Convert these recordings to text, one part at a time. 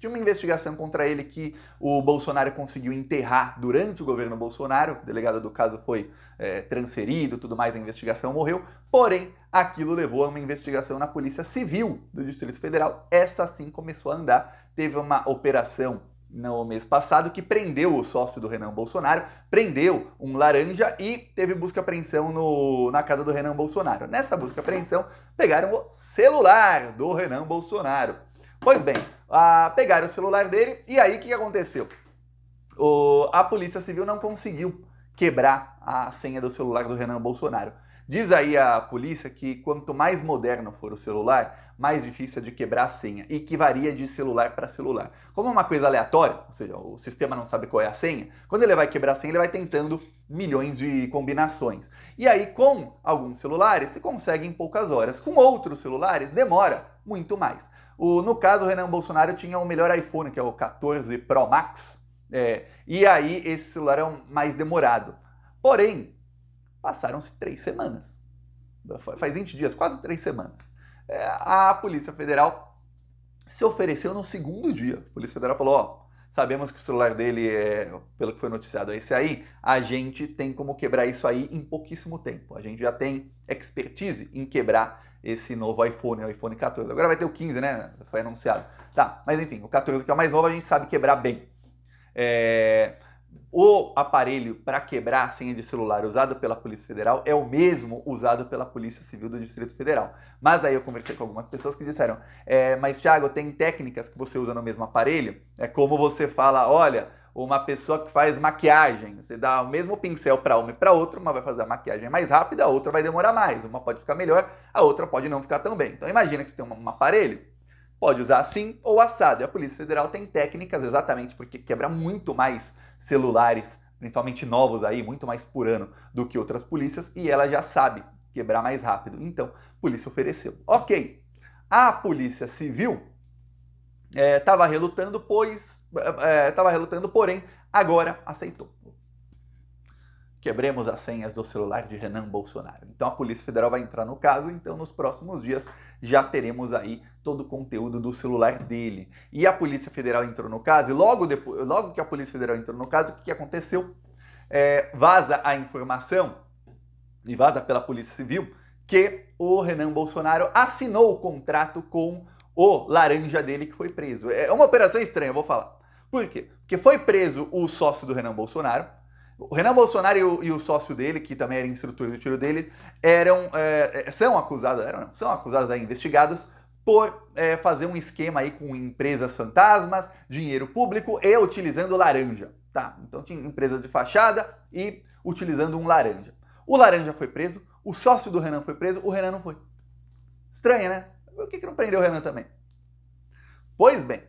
de uma investigação contra ele que o Bolsonaro conseguiu enterrar durante o governo Bolsonaro. O delegado do caso foi é, transferido, tudo mais, a investigação morreu. Porém, aquilo levou a uma investigação na Polícia Civil do Distrito Federal. Essa sim começou a andar. Teve uma operação no mês passado que prendeu o sócio do Renan Bolsonaro, prendeu um laranja e teve busca e apreensão no, na casa do Renan Bolsonaro. Nessa busca e apreensão, pegaram o celular do Renan Bolsonaro. Pois bem, a pegaram o celular dele e aí o que aconteceu? O, a Polícia Civil não conseguiu quebrar a senha do celular do Renan Bolsonaro. Diz aí a polícia que quanto mais moderno for o celular, mais difícil é de quebrar a senha e que varia de celular para celular. Como é uma coisa aleatória, ou seja, o sistema não sabe qual é a senha, quando ele vai quebrar a senha, ele vai tentando milhões de combinações. E aí, com alguns celulares, se consegue em poucas horas. Com outros celulares, demora muito mais. O, no caso, o Renan Bolsonaro tinha o melhor iPhone, que é o 14 Pro Max, é, e aí esse celular é um mais demorado. Porém, Passaram-se três semanas. Faz 20 dias, quase três semanas. É, a Polícia Federal se ofereceu no segundo dia. A Polícia Federal falou: ó, sabemos que o celular dele é, pelo que foi noticiado, é esse aí. A gente tem como quebrar isso aí em pouquíssimo tempo. A gente já tem expertise em quebrar esse novo iPhone, o iPhone 14. Agora vai ter o 15, né? Foi anunciado. Tá, mas enfim, o 14 que é o mais novo a gente sabe quebrar bem. É... O aparelho para quebrar a senha de celular usado pela Polícia Federal é o mesmo usado pela Polícia Civil do Distrito Federal. Mas aí eu conversei com algumas pessoas que disseram: é, Mas, Thiago, tem técnicas que você usa no mesmo aparelho? É como você fala: Olha, uma pessoa que faz maquiagem. Você dá o mesmo pincel para uma e para outra, uma vai fazer a maquiagem mais rápida, a outra vai demorar mais. Uma pode ficar melhor, a outra pode não ficar tão bem. Então imagina que você tem um aparelho Pode usar assim ou assado. E a Polícia Federal tem técnicas exatamente porque quebra muito mais celulares, principalmente novos aí, muito mais por ano do que outras polícias, e ela já sabe quebrar mais rápido. Então, a polícia ofereceu. Ok. A Polícia Civil estava é, relutando, pois estava é, é relutando, porém agora aceitou. Quebremos as senhas do celular de Renan Bolsonaro. Então a Polícia Federal vai entrar no caso, então nos próximos dias já teremos aí todo o conteúdo do celular dele. E a Polícia Federal entrou no caso, e logo, depois, logo que a Polícia Federal entrou no caso, o que aconteceu? É, vaza a informação, e vaza pela Polícia Civil, que o Renan Bolsonaro assinou o contrato com o laranja dele que foi preso. É uma operação estranha, vou falar. Por quê? Porque foi preso o sócio do Renan Bolsonaro. O Renan Bolsonaro e o, e o sócio dele, que também era instrutor do tiro dele, eram é, é são acusados, eram não, são acusados, aí, investigados por é, fazer um esquema aí com empresas fantasmas, dinheiro público e utilizando laranja. Tá, então tinha empresas de fachada e utilizando um laranja. O laranja foi preso, o sócio do Renan foi preso, o Renan não foi. Estranha, né? Por que, que não prendeu o Renan também? Pois bem,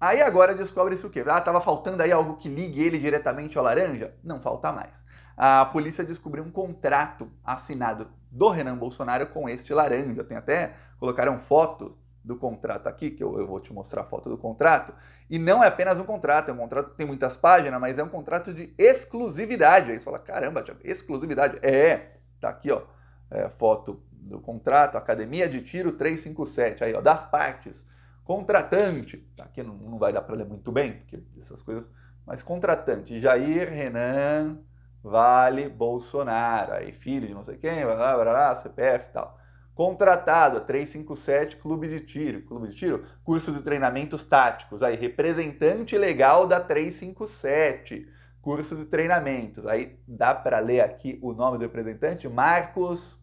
aí agora descobre-se o quê? Ah, tava faltando aí algo que ligue ele diretamente ao laranja? Não falta mais. A polícia descobriu um contrato assinado do Renan Bolsonaro com este laranja. Tem até, colocaram foto do contrato aqui, que eu, eu vou te mostrar a foto do contrato. E não é apenas um contrato, é um contrato que tem muitas páginas, mas é um contrato de exclusividade. Aí você fala, caramba, Thiago, exclusividade. É, tá aqui, ó, é, foto do contrato, Academia de Tiro 357, aí, ó, das partes. Contratante, tá aqui não, não vai dar para ler muito bem, porque essas coisas, mas contratante, Jair Renan Vale Bolsonaro, aí filho de não sei quem, blá, blá, blá, CPF e tal. Contratado a 357 Clube de Tiro, Clube de Tiro, cursos e treinamentos táticos, aí representante legal da 357, cursos e treinamentos. Aí dá para ler aqui o nome do representante, Marcos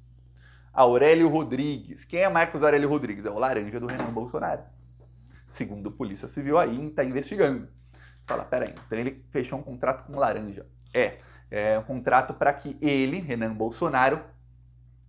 Aurélio Rodrigues. Quem é Marcos Aurélio Rodrigues? É o laranja do Renan Bolsonaro. Segundo a Polícia Civil, aí está investigando. Fala, peraí, então ele fechou um contrato com laranja. É, é um contrato para que ele, Renan Bolsonaro,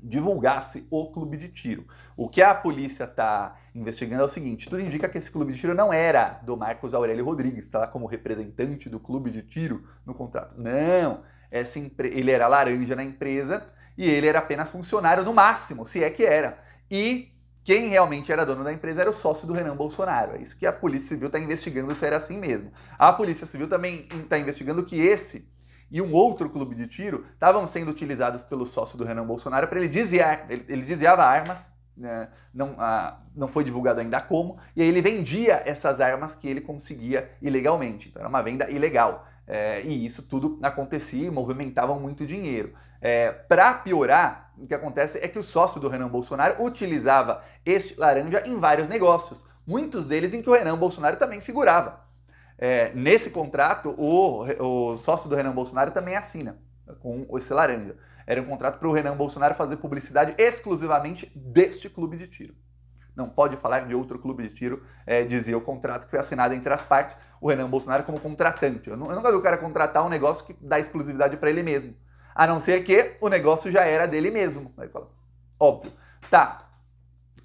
divulgasse o clube de tiro. O que a polícia está investigando é o seguinte: tudo indica que esse clube de tiro não era do Marcos Aurélio Rodrigues, está lá como representante do clube de tiro no contrato. Não, essa ele era laranja na empresa e ele era apenas funcionário no máximo, se é que era. E quem realmente era dono da empresa era o sócio do Renan Bolsonaro. É isso que a Polícia Civil está investigando se era assim mesmo. A Polícia Civil também está investigando que esse e um outro clube de tiro estavam sendo utilizados pelo sócio do Renan Bolsonaro para ele desviar, ele, ele desviava armas, né? não, a, não foi divulgado ainda como, e aí ele vendia essas armas que ele conseguia ilegalmente. Então era uma venda ilegal. É, e isso tudo acontecia e movimentavam muito dinheiro. É, para piorar, o que acontece é que o sócio do Renan Bolsonaro utilizava este laranja em vários negócios, muitos deles em que o Renan Bolsonaro também figurava. É, nesse contrato, o, o sócio do Renan Bolsonaro também assina com esse laranja. Era um contrato para o Renan Bolsonaro fazer publicidade exclusivamente deste clube de tiro. Não pode falar de outro clube de tiro, é, dizia o contrato que foi assinado entre as partes, o Renan Bolsonaro como contratante. Eu, não, eu nunca vi o cara contratar um negócio que dá exclusividade para ele mesmo. A não ser que o negócio já era dele mesmo. Mas óbvio. Tá.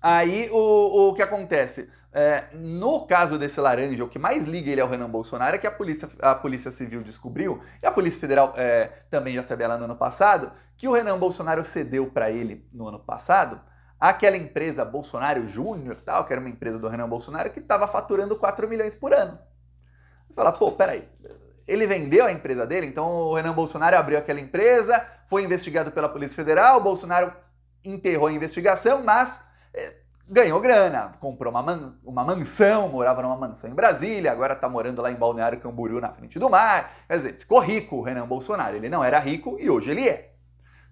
Aí o, o que acontece? É, no caso desse laranja, o que mais liga ele ao Renan Bolsonaro é que a Polícia, a polícia Civil descobriu, e a Polícia Federal é, também já sabia lá no ano passado, que o Renan Bolsonaro cedeu para ele no ano passado aquela empresa Bolsonaro Júnior, tal, que era uma empresa do Renan Bolsonaro, que estava faturando 4 milhões por ano. Você fala, pô, peraí, ele vendeu a empresa dele, então o Renan Bolsonaro abriu aquela empresa, foi investigado pela Polícia Federal, o Bolsonaro enterrou a investigação, mas ganhou grana, comprou uma, man uma mansão, morava numa mansão em Brasília, agora está morando lá em Balneário Camboriú, na frente do mar. Quer dizer, ficou rico o Renan Bolsonaro. Ele não era rico e hoje ele é.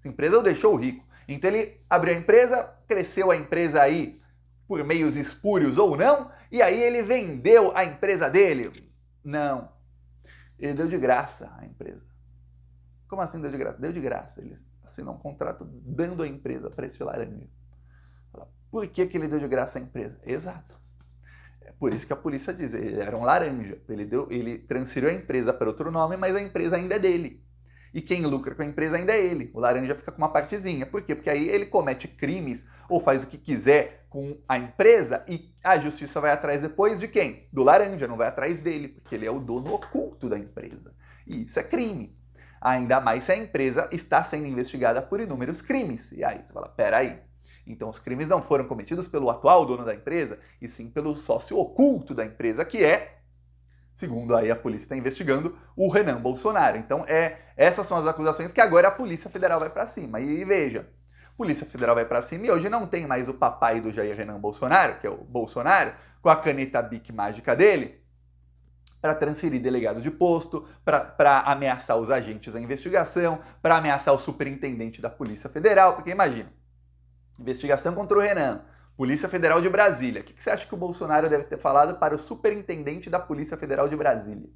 A empresa o deixou rico. Então ele abriu a empresa, cresceu a empresa aí por meios espúrios ou não, e aí ele vendeu a empresa dele. Não. Ele deu de graça a empresa. Como assim deu de graça? Deu de graça. Ele assinou um contrato dando a empresa para esse laranja. Por que, que ele deu de graça à empresa? Exato. É por isso que a polícia diz, ele era um laranja. Ele, deu, ele transferiu a empresa para outro nome, mas a empresa ainda é dele. E quem lucra com a empresa ainda é ele. O laranja fica com uma partezinha. Por quê? Porque aí ele comete crimes ou faz o que quiser com a empresa e a justiça vai atrás depois de quem? Do laranja, não vai atrás dele, porque ele é o dono oculto da empresa. E isso é crime. Ainda mais se a empresa está sendo investigada por inúmeros crimes. E aí você fala, peraí, então, os crimes não foram cometidos pelo atual dono da empresa, e sim pelo sócio oculto da empresa, que é, segundo aí a polícia está investigando, o Renan Bolsonaro. Então, é essas são as acusações que agora a Polícia Federal vai para cima. E, e veja, Polícia Federal vai para cima e hoje não tem mais o papai do Jair Renan Bolsonaro, que é o Bolsonaro, com a caneta bic mágica dele, para transferir delegado de posto, para ameaçar os agentes da investigação, para ameaçar o superintendente da Polícia Federal, porque imagina, Investigação contra o Renan. Polícia Federal de Brasília. O que você acha que o Bolsonaro deve ter falado para o superintendente da Polícia Federal de Brasília?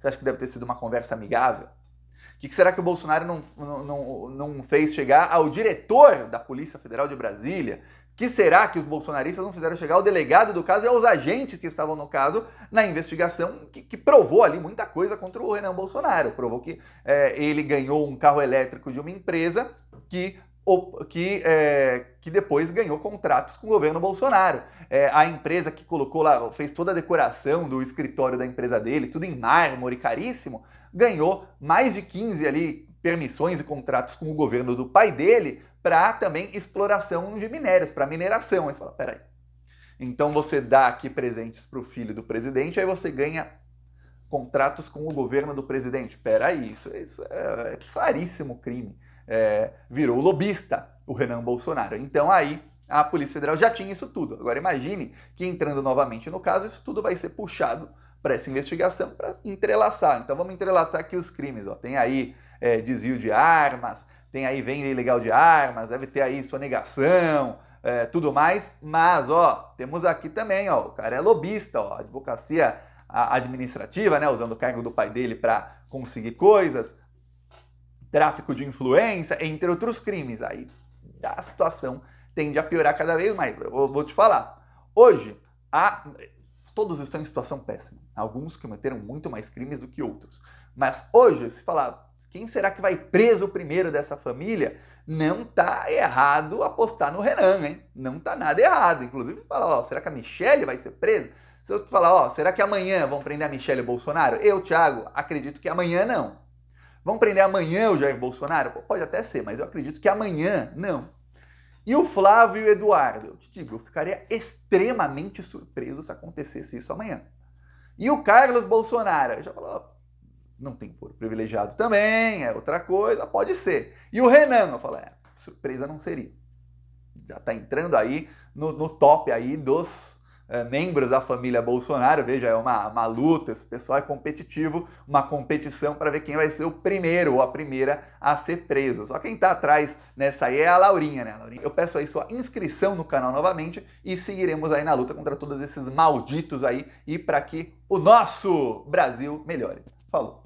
Você acha que deve ter sido uma conversa amigável? O que será que o Bolsonaro não, não, não fez chegar ao diretor da Polícia Federal de Brasília? que será que os bolsonaristas não fizeram chegar ao delegado do caso e aos agentes que estavam no caso na investigação que, que provou ali muita coisa contra o Renan Bolsonaro. Provou que é, ele ganhou um carro elétrico de uma empresa que que, é, que depois ganhou contratos com o governo Bolsonaro. É, a empresa que colocou lá, fez toda a decoração do escritório da empresa dele, tudo em mármore caríssimo, ganhou mais de 15 ali permissões e contratos com o governo do pai dele para também exploração de minérios, para mineração. Aí você fala, peraí. Então você dá aqui presentes para o filho do presidente, aí você ganha contratos com o governo do presidente. Peraí, isso, isso é, é claríssimo crime é, virou lobista, o Renan Bolsonaro. Então aí a Polícia Federal já tinha isso tudo. Agora imagine que entrando novamente no caso, isso tudo vai ser puxado para essa investigação para entrelaçar. Então vamos entrelaçar aqui os crimes. Ó. Tem aí é, desvio de armas, tem aí venda ilegal de armas, deve ter aí sonegação, é, tudo mais. Mas ó, temos aqui também, ó, o cara é lobista, ó, advocacia administrativa, né, usando o cargo do pai dele para conseguir coisas tráfico de influência, entre outros crimes. Aí a situação tende a piorar cada vez mais. Eu vou te falar. Hoje, há... todos estão em situação péssima. Alguns cometeram muito mais crimes do que outros. Mas hoje, se falar quem será que vai preso primeiro dessa família, não tá errado apostar no Renan, hein? Não tá nada errado. Inclusive, falar, ó, será que a Michelle vai ser presa? Se eu falar, ó, será que amanhã vão prender a Michelle Bolsonaro? Eu, Thiago, acredito que amanhã não. Vão prender amanhã o Jair Bolsonaro? Pode até ser, mas eu acredito que amanhã não. E o Flávio Eduardo? Eu te digo, eu ficaria extremamente surpreso se acontecesse isso amanhã. E o Carlos Bolsonaro? Eu já falou, não tem foro privilegiado também, é outra coisa, pode ser. E o Renan? Eu falo, é, surpresa não seria. Já está entrando aí no, no top aí dos eh, membros da família Bolsonaro. Veja, é uma, uma luta, esse pessoal é competitivo, uma competição para ver quem vai ser o primeiro ou a primeira a ser preso. Só quem está atrás nessa aí é a Laurinha, né? Laurinha? Eu peço aí sua inscrição no canal novamente e seguiremos aí na luta contra todos esses malditos aí e para que o nosso Brasil melhore. Falou!